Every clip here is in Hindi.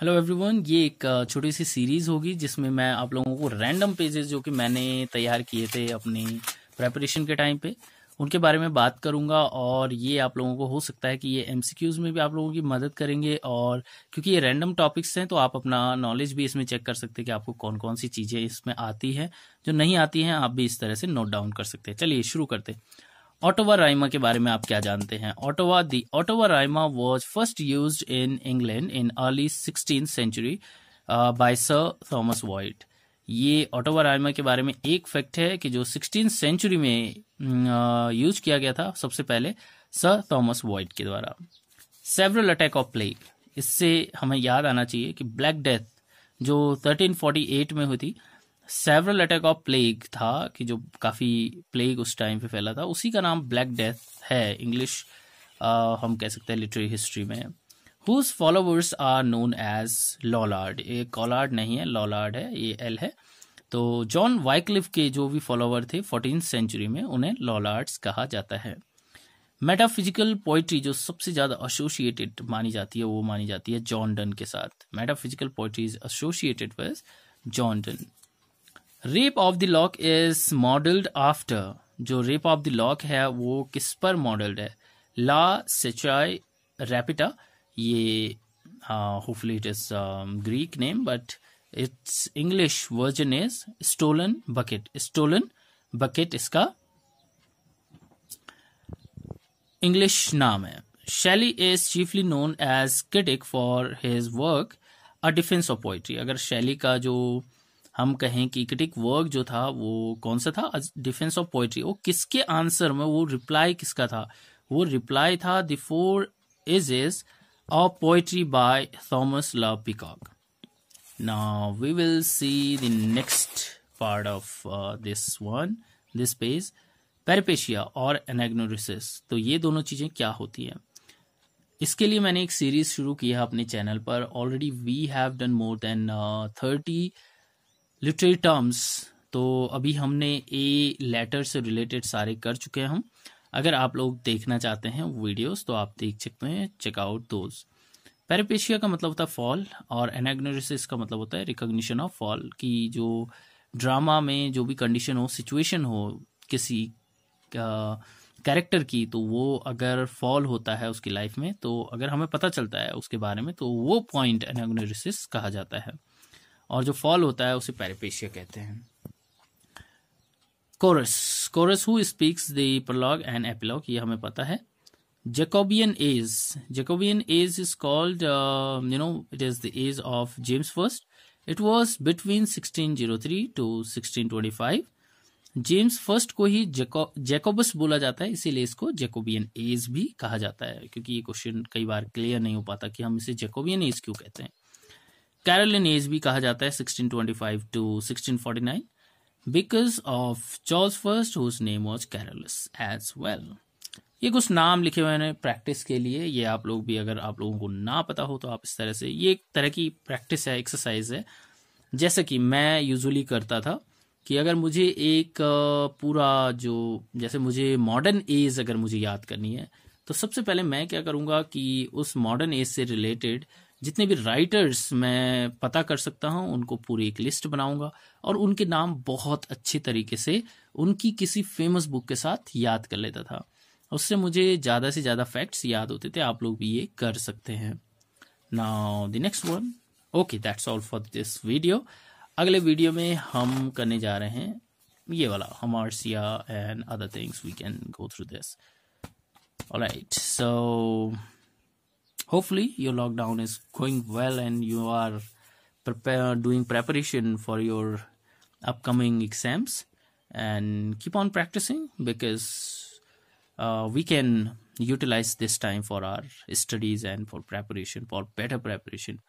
हेलो एवरीवन ये एक छोटी सी सीरीज़ होगी जिसमें मैं आप लोगों को रैंडम पेजेस जो कि मैंने तैयार किए थे अपनी प्रेपरेशन के टाइम पे उनके बारे में बात करूंगा और ये आप लोगों को हो सकता है कि ये एमसीक्यूज़ में भी आप लोगों की मदद करेंगे और क्योंकि ये रैंडम टॉपिक्स हैं तो आप अपना नॉलेज भी इसमें चेक कर सकते हैं कि आपको कौन कौन सी चीज़ें इसमें आती है जो नहीं आती हैं आप भी इस तरह से नोट डाउन कर सकते हैं चलिए शुरू करते हैं ऑटोवा राइमा के बारे में आप क्या जानते हैं ottava the ottava rima was first use in England in early sixteen century by sir Thomas Wyatt ये ऑटोवा राइमा के बारे में एक फैक्ट है कि जो सिक्सटीन सेंचुरी में यूज mm, uh, किया गया था सबसे पहले सर थॉमस वाइट के द्वारा सेवरल अटैक ऑफ प्लेग इससे हमें याद आना चाहिए कि ब्लैक डेथ जो 1348 में हुई थी सेवरल अटैक ऑफ प्लेग था कि जो काफ़ी प्लेग उस टाइम पे फैला था उसी का नाम ब्लैक डेथ है इंग्लिश हम कह सकते हैं लिटरेरी हिस्ट्री में whose followers are known as Lollard ये कॉलार्ड नहीं है लॉलार्ड है ये एल है तो जॉन वाइकलिफ के जो भी फॉलोवर थे फोर्टीन सेंचुरी में उन्हें लॉलार्ड्स कहा जाता है मेटाफिजिकल पोइट्री जो सबसे ज़्यादा एसोसिएटेड मानी जाती है वो मानी जाती है जॉन डन के साथ metaphysical poetry is associated with John Donne rape of the lock is modelled after जो रेप ऑफ द लॉक है वो किस पर मॉडल्ड है ला सेचाई रैपिटा ये hopefully it is Greek name but its English version is stolen bucket stolen bucket इसका इंग्लिश नाम है Shelley is chiefly known as critic for his work a defence of poetry अगर शैली का जो uh, हम कहें कि क्रिटिक वर्क जो था वो कौन सा था डिफेंस ऑफ पोएट्री वो किसके आंसर में वो रिप्लाई किसका था वो रिप्लाई था the four is a poetry by Thomas Love Peacock now we will see the next part of this one this page peripeteia और एनेग्नोरिस तो ये दोनों चीज़ें क्या होती हैं इसके लिए मैंने एक सीरीज शुरू किया है अपने चैनल पर already we have done more than thirty literary terms तो अभी हमने ए लेटर से रिलेटेड सारे कर चुके हैं हम अगर आप लोग देखना चाहते हैं वीडियोस तो आप देख सकते हैं चेकआउट दोज पेरेपेशिया का मतलब होता है फॉल और एनाग्नोरिस का मतलब होता है रिकग्निशन ऑफ फॉल की जो ड्रामा में जो भी कंडीशन हो सिचुएशन हो किसी कैरेक्टर की तो वो अगर फॉल होता है उसकी लाइफ में तो अगर हमें पता चलता है उसके बारे में तो वो पॉइंट एनाग्नोरिस कहा जाता है और जो फॉल होता है उसे पैरिपेशिया कहते हैं chorus chorus who speaks the prologue and epilogue ये हमें पता है age age. Jacobian age is called, uh, you know, it is the age of James I. It was between 1603 to 1625. James first को ही जेकोबस बोला जाता है इसीलिए इसको जेकोबियन एज भी कहा जाता है क्योंकि ये क्वेश्चन कई बार क्लियर नहीं हो पाता कि हम इसे जेकोबियन एज क्यों कहते हैं कैरोलिन एज भी कहा जाता है 1625 to 1649 because of George first whose name was Carolus as well ये कुछ नाम लिखे हुए हैं प्रैक्टिस के लिए ये आप लोग भी अगर आप लोगों को ना पता हो तो आप इस तरह से ये एक तरह की प्रैक्टिस है एक्सरसाइज है जैसे कि मैं यूजुअली करता था कि अगर मुझे एक पूरा जो जैसे मुझे मॉडर्न एज अगर मुझे याद करनी है तो सबसे पहले मैं क्या करूँगा कि उस मॉडर्न एज से रिलेटेड जितने भी राइटर्स मैं पता कर सकता हूँ उनको पूरी एक लिस्ट बनाऊंगा और उनके नाम बहुत अच्छे तरीके से उनकी किसी फेमस बुक के साथ याद कर लेता था उससे मुझे ज़्यादा से ज़्यादा फैक्ट्स याद होते थे आप लोग भी ये कर सकते हैं now the next one okay that's all for this video अगले वीडियो में हम करने जा रहे हैं ये वाला हमारसिया and other things we can go through this All right, so hopefully your lockdown is going well and you are prepare, doing preparation for your upcoming exams and keep on practicing because uh, we can utilize this time for our studies and for preparation for better preparation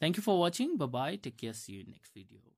thank you for watching bye bye take care see you in next video